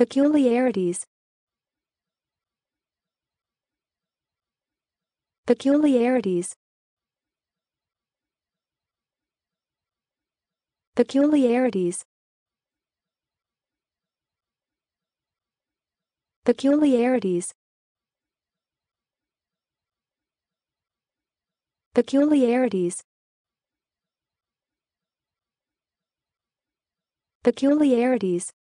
Peculiarities Peculiarities Peculiarities Peculiarities Peculiarities Peculiarities